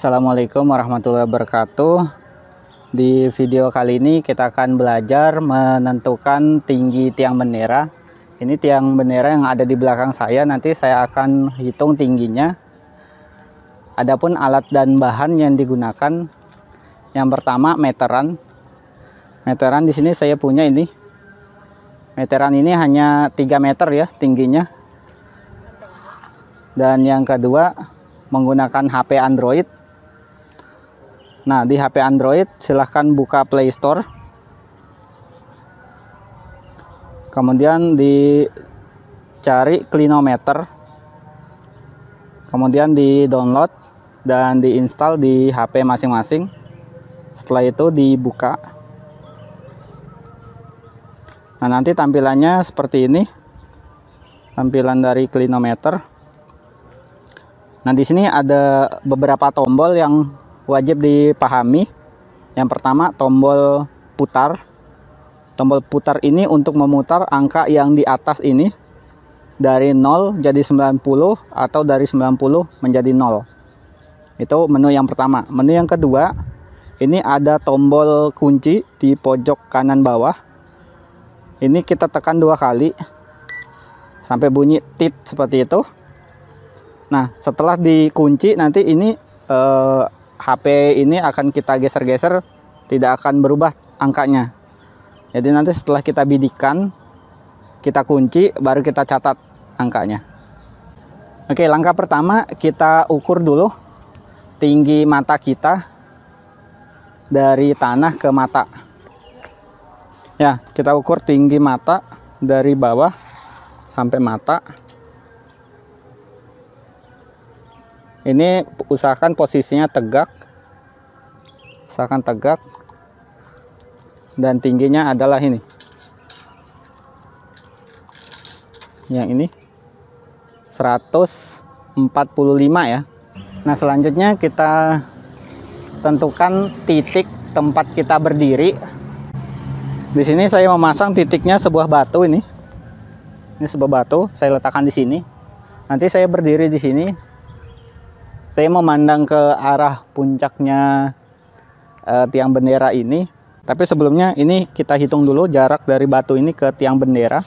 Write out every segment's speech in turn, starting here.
Assalamualaikum warahmatullahi wabarakatuh Di video kali ini kita akan belajar menentukan tinggi tiang bendera Ini tiang bendera yang ada di belakang saya nanti saya akan hitung tingginya Adapun alat dan bahan yang digunakan Yang pertama meteran Meteran di sini saya punya ini Meteran ini hanya 3 meter ya tingginya Dan yang kedua menggunakan HP Android Nah, di HP Android silahkan buka Play Store. Kemudian dicari klinometer. Kemudian di-download dan diinstal di HP masing-masing. Setelah itu dibuka. Nah, nanti tampilannya seperti ini. Tampilan dari klinometer. Nah, di sini ada beberapa tombol yang wajib dipahami. Yang pertama tombol putar. Tombol putar ini untuk memutar angka yang di atas ini dari 0 jadi 90 atau dari 90 menjadi 0. Itu menu yang pertama. Menu yang kedua, ini ada tombol kunci di pojok kanan bawah. Ini kita tekan dua kali sampai bunyi tit seperti itu. Nah, setelah dikunci nanti ini eh, HP ini akan kita geser-geser tidak akan berubah angkanya jadi nanti setelah kita bidikan kita kunci baru kita catat angkanya Oke langkah pertama kita ukur dulu tinggi mata kita dari tanah ke mata ya kita ukur tinggi mata dari bawah sampai mata ini usahakan posisinya tegak usahakan tegak dan tingginya adalah ini yang ini 145 ya Nah selanjutnya kita tentukan titik tempat kita berdiri di sini saya memasang titiknya sebuah batu ini ini sebuah batu saya letakkan di sini nanti saya berdiri di sini saya memandang ke arah puncaknya uh, tiang bendera ini. Tapi sebelumnya ini kita hitung dulu jarak dari batu ini ke tiang bendera.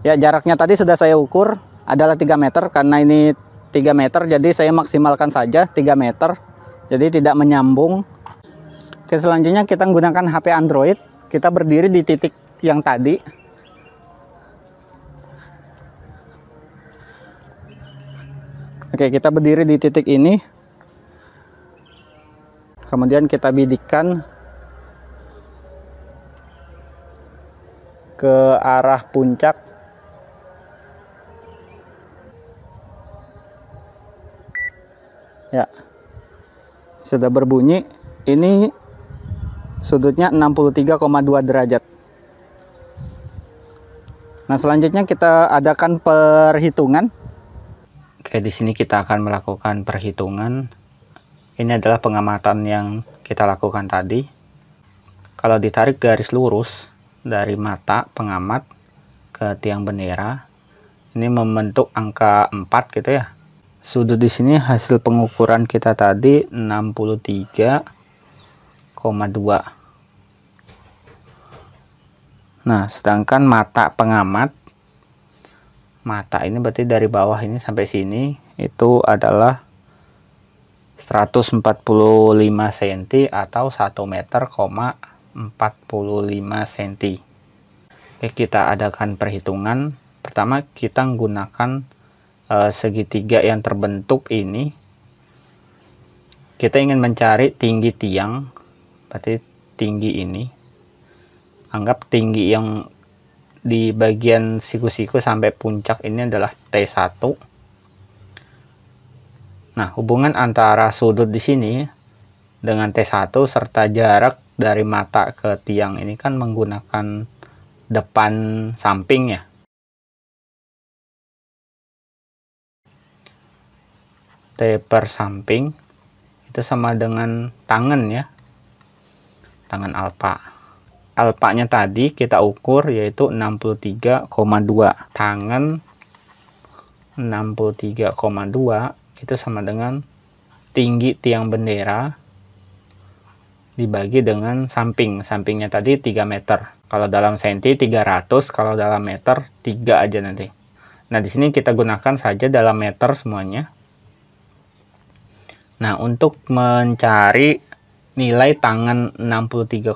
Ya jaraknya tadi sudah saya ukur adalah 3 meter karena ini 3 meter jadi saya maksimalkan saja 3 meter. Jadi tidak menyambung Oke, selanjutnya kita menggunakan HP Android. Kita berdiri di titik yang tadi. Oke, kita berdiri di titik ini. Kemudian kita bidikan ke arah puncak. Ya. Sudah berbunyi. Ini sudutnya 63,2 derajat nah selanjutnya kita adakan perhitungan oke di sini kita akan melakukan perhitungan ini adalah pengamatan yang kita lakukan tadi kalau ditarik garis lurus dari mata pengamat ke tiang bendera ini membentuk angka 4 gitu ya sudut di sini hasil pengukuran kita tadi 63 Nah, sedangkan mata pengamat mata ini berarti dari bawah ini sampai sini itu adalah 145 cm atau 1 meter, 45 cm. Oke, kita adakan perhitungan. Pertama, kita menggunakan e, eh, segitiga yang terbentuk ini. Kita ingin mencari tinggi tiang berarti tinggi ini anggap tinggi yang di bagian siku-siku sampai puncak ini adalah T1 nah hubungan antara sudut di sini dengan T1 serta jarak dari mata ke tiang ini kan menggunakan depan samping ya T per samping itu sama dengan tangan ya tangan alfa. alpanya tadi kita ukur yaitu 63,2 tangan 63,2 itu sama dengan tinggi tiang bendera dibagi dengan samping sampingnya tadi 3 meter kalau dalam senti 300 kalau dalam meter 3 aja nanti nah di sini kita gunakan saja dalam meter semuanya nah untuk mencari nilai tangan 63,2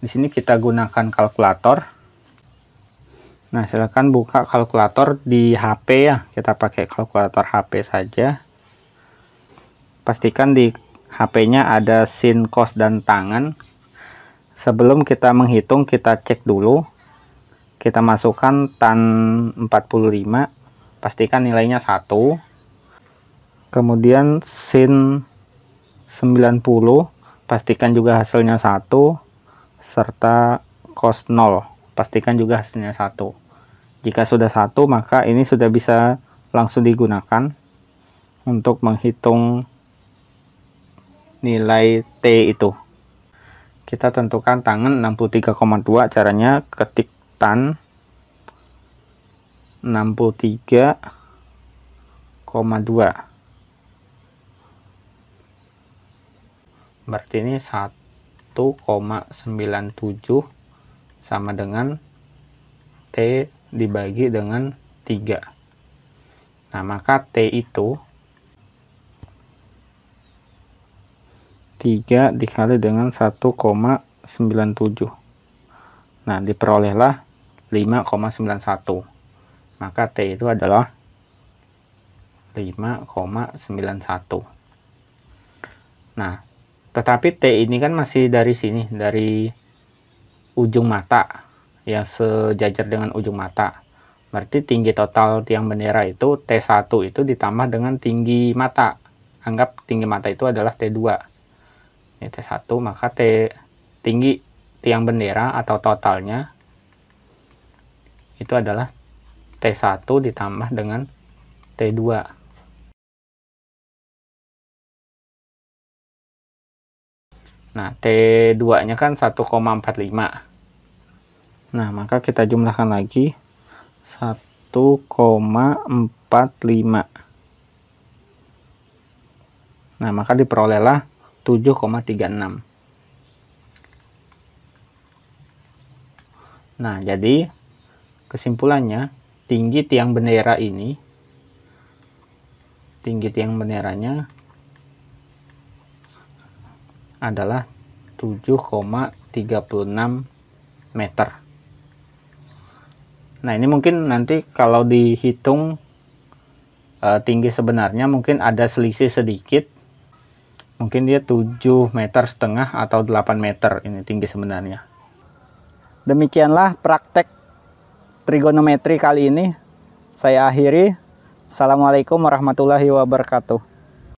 di sini kita gunakan kalkulator nah silakan buka kalkulator di HP ya kita pakai kalkulator HP saja pastikan di HP-nya ada sin cos dan tangan sebelum kita menghitung kita cek dulu kita masukkan tan 45 pastikan nilainya satu. kemudian sin 90 pastikan juga hasilnya 1 serta cos 0 pastikan juga hasilnya 1 jika sudah 1 maka ini sudah bisa langsung digunakan untuk menghitung nilai T itu kita tentukan tangan 63,2 caranya ketik tan 63,2 berarti ini 1,97 sama dengan T dibagi dengan 3 nah maka T itu 3 dikali dengan 1,97 Nah, diperolehlah 5,91. Maka T itu adalah 5,91. Nah, tetapi T ini kan masih dari sini, dari ujung mata yang sejajar dengan ujung mata. Berarti tinggi total tiang bendera itu T1 itu ditambah dengan tinggi mata. Anggap tinggi mata itu adalah T2. Ini T1 maka T tinggi tiang bendera atau totalnya itu adalah T1 ditambah dengan T2. Nah, T2-nya kan 1,45. Nah, maka kita jumlahkan lagi 1,45. Nah, maka diperolehlah 7,36. Nah, jadi kesimpulannya tinggi tiang bendera ini tinggi tiang benderanya adalah 7,36 meter. Nah ini mungkin nanti kalau dihitung eh, tinggi sebenarnya mungkin ada selisih sedikit. Mungkin dia 7 meter setengah atau 8 meter ini tinggi sebenarnya. Demikianlah praktek trigonometri kali ini. Saya akhiri. Assalamualaikum warahmatullahi wabarakatuh.